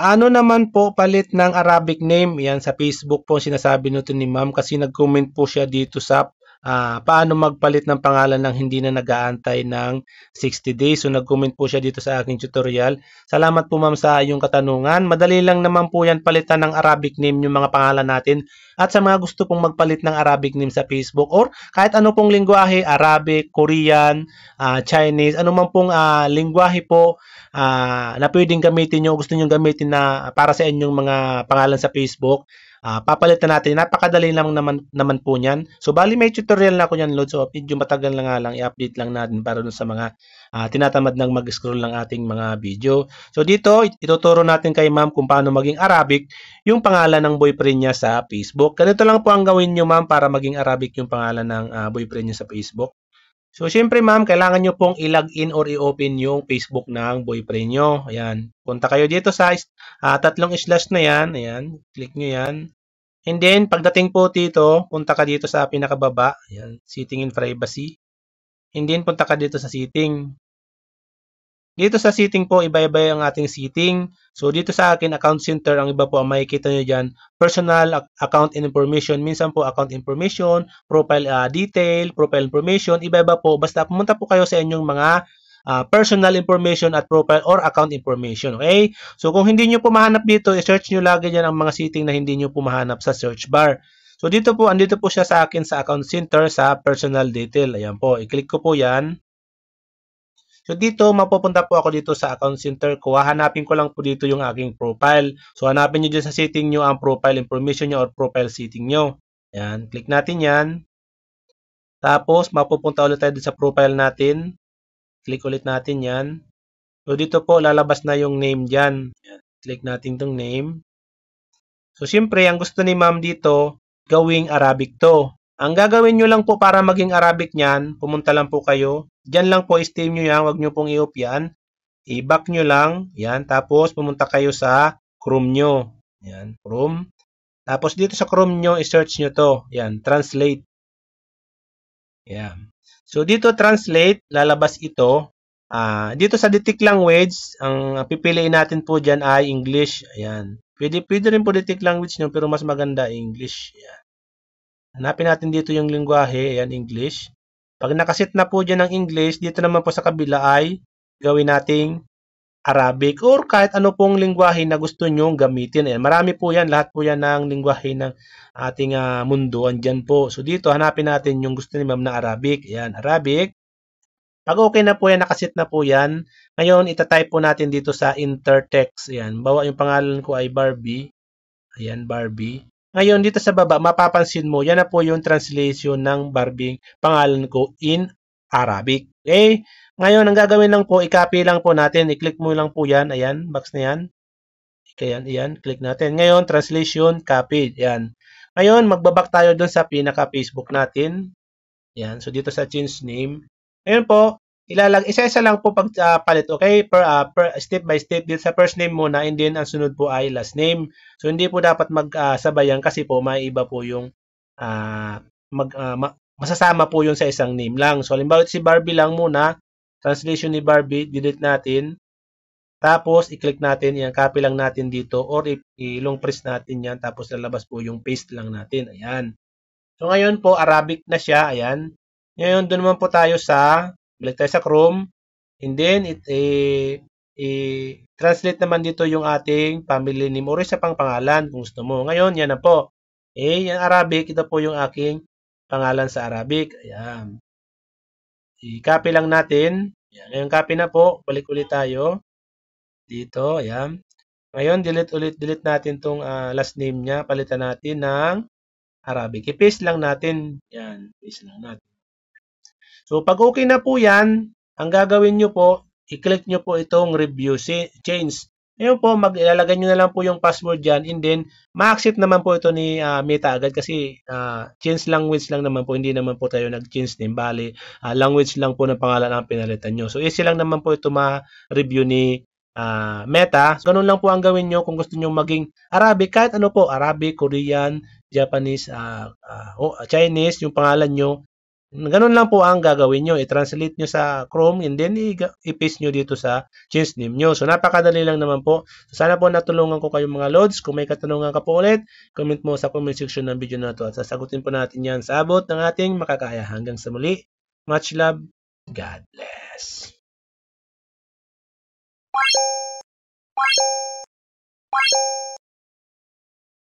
Paano naman po palit ng Arabic name? Yan sa Facebook po sinasabi nito ni ma'am kasi nag-comment po siya dito sa uh, paano magpalit ng pangalan ng hindi na nag-aantay ng 60 days. So nag-comment po siya dito sa aking tutorial. Salamat po ma'am sa iyong katanungan. Madali lang naman po yan palitan ng Arabic name yung mga pangalan natin. At sa mga gusto pong magpalit ng Arabic name sa Facebook or kahit ano pong lingwahe, Arabic, Korean, uh, Chinese, ano man pong uh, lingwahe po uh, na pwedeng gamitin nyo, gusto nyo gamitin na para sa inyong mga pangalan sa Facebook, Uh, papalitan natin. Napakadali lang naman, naman po niyan. So, bali may tutorial na ako niyan, Lord. So, medyo matagal na nga lang. I-update lang natin para dun sa mga uh, tinatamad ng mag-scroll ng ating mga video. So, dito, ituturo natin kay ma'am kung paano maging Arabic yung pangalan ng boyfriend niya sa Facebook. Ganito lang po ang gawin niyo, ma'am, para maging Arabic yung pangalan ng uh, boyfriend niya sa Facebook. So, syempre ma'am, kailangan nyo pong i log in or i-open yung Facebook ng boyfriend nyo. Ayan. Punta kayo dito sa uh, tatlong slash na yan. Ayan. Click nyo yan. And then, pagdating po dito, punta ka dito sa pinakababa. Ayan. Setting in privacy. And then, punta ka dito sa setting. Dito sa seating po, iba-iba yung ating seating. So dito sa akin, account center, ang iba po ang makikita nyo dyan, personal account information. Minsan po account information, profile uh, detail, profile information, iba-iba po. Basta pumunta po kayo sa inyong mga uh, personal information at profile or account information. Okay? So kung hindi nyo po mahanap dito, i-search nyo lagi dyan ang mga seating na hindi nyo po mahanap sa search bar. So dito po, andito po siya sa akin sa account center sa personal detail. Ayan po, i-click ko po yan. So dito, mapupunta po ako dito sa account center ko. Hanapin ko lang po dito yung aking profile. So hanapin nyo dyan sa setting nyo ang profile information nyo or profile setting nyo. Yan, click natin yan. Tapos, mapupunta ulit tayo sa profile natin. Click ulit natin yan. So dito po, lalabas na yung name dyan. Yan, click natin tong name. So siyempre, ang gusto ni ma'am dito, gawing Arabic to. Ang gagawin nyo lang po para maging Arabic niyan, pumunta lang po kayo. Diyan lang po, steam nyo yan, wag nyo pong i-off yan. I-back nyo lang, yan. Tapos pumunta kayo sa Chrome nyo. Yan, Chrome. Tapos dito sa Chrome nyo, i-search nyo to. Yan, translate. Yan. So dito translate, lalabas ito. Uh, dito sa detect language, ang pipiliin natin po dyan ay English. Yan. Pwede, pwede rin po detect language nyo, pero mas maganda English. Yan. Hanapin natin dito yung lingwahe, ayan English. Pag nakasit na po dyan ng English, dito naman po sa kabila ay gawin nating Arabic or kahit ano pong lingwahe na gusto nyong gamitin. Ayan, marami po yan, lahat po yan ng lingwahe ng ating uh, mundo. Andyan po. So dito, hanapin natin yung gusto ni ma'am na Arabic. Ayan, Arabic. Pag okay na po yan, nakasit na po yan. Ngayon, itatype po natin dito sa intertext. Ayan, bawa yung pangalan ko ay Barbie. Ayan, Barbie. Ngayon, dito sa baba, mapapansin mo, yan na po yung translation ng Barbie pangalan ko in Arabic. Okay? Ngayon, ang gagawin lang po, i-copy lang po natin. I-click mo lang po yan. Ayan, box na yan. Ayan, ayan. Click natin. Ngayon, translation, copy. Ayan. Ngayon, magbabak tayo dun sa pinaka-Facebook natin. Ayan. So, dito sa change name. Ngayon po, ilalag isa-isa lang po pagpalit, ah, uh, okay? Per, uh, per step by step din sa first name muna and then ang sunod po ay last name. So hindi po dapat magsabayan ah, uh, kasi po may iba po yung uh, mag uh, ma- masasama po yun sa isang name lang. So halimbawa si Barbie lang muna, translation ni Barbie, delete natin. Tapos i-click natin, yan copy lang natin dito or i-long press natin yan tapos lalabas po yung paste lang natin. Ayan. So ngayon po Arabic na siya, ayan. Ngayon doon naman po tayo sa balik tayo sa Chrome. And then, it, eh, i-translate eh, naman dito yung ating family name or isa pang pangalan kung gusto mo. Ngayon, yan na po. Eh, yung Arabic, ito po yung aking pangalan sa Arabic. Ayan. I-copy lang natin. Ayan. Ngayon, copy na po. Balik ulit tayo. Dito, ayan. Ngayon, delete ulit, delete natin tong uh, last name niya. Palitan natin ng Arabic. I-paste lang natin. Ayan, paste lang natin. So pag okay na po yan, ang gagawin nyo po, i-click nyo po itong review change. Ngayon po, mag ilalagay nyo na lang po yung password dyan and then ma-accept naman po ito ni uh, Meta agad kasi uh, change language lang naman po, hindi naman po tayo nag-change name. Bali, uh, ah, language lang po ng pangalan ang pinalitan nyo. So easy lang naman po ito ma-review ni uh, Meta. So, ganun lang po ang gawin nyo kung gusto nyo maging Arabic, kahit ano po, Arabic, Korean, Japanese, uh, uh, oh, Chinese, yung pangalan nyo, Ganun lang po ang gagawin nyo. I-translate nyo sa Chrome and then i-paste nyo dito sa change name nyo. So, napakadali lang naman po. Sana po natulungan ko kayong mga loads. Kung may katanungan ka po ulit, comment mo sa comment section ng video na to at sasagutin po natin yan sa abot ng ating makakaya. Hanggang sa muli, much love, God bless.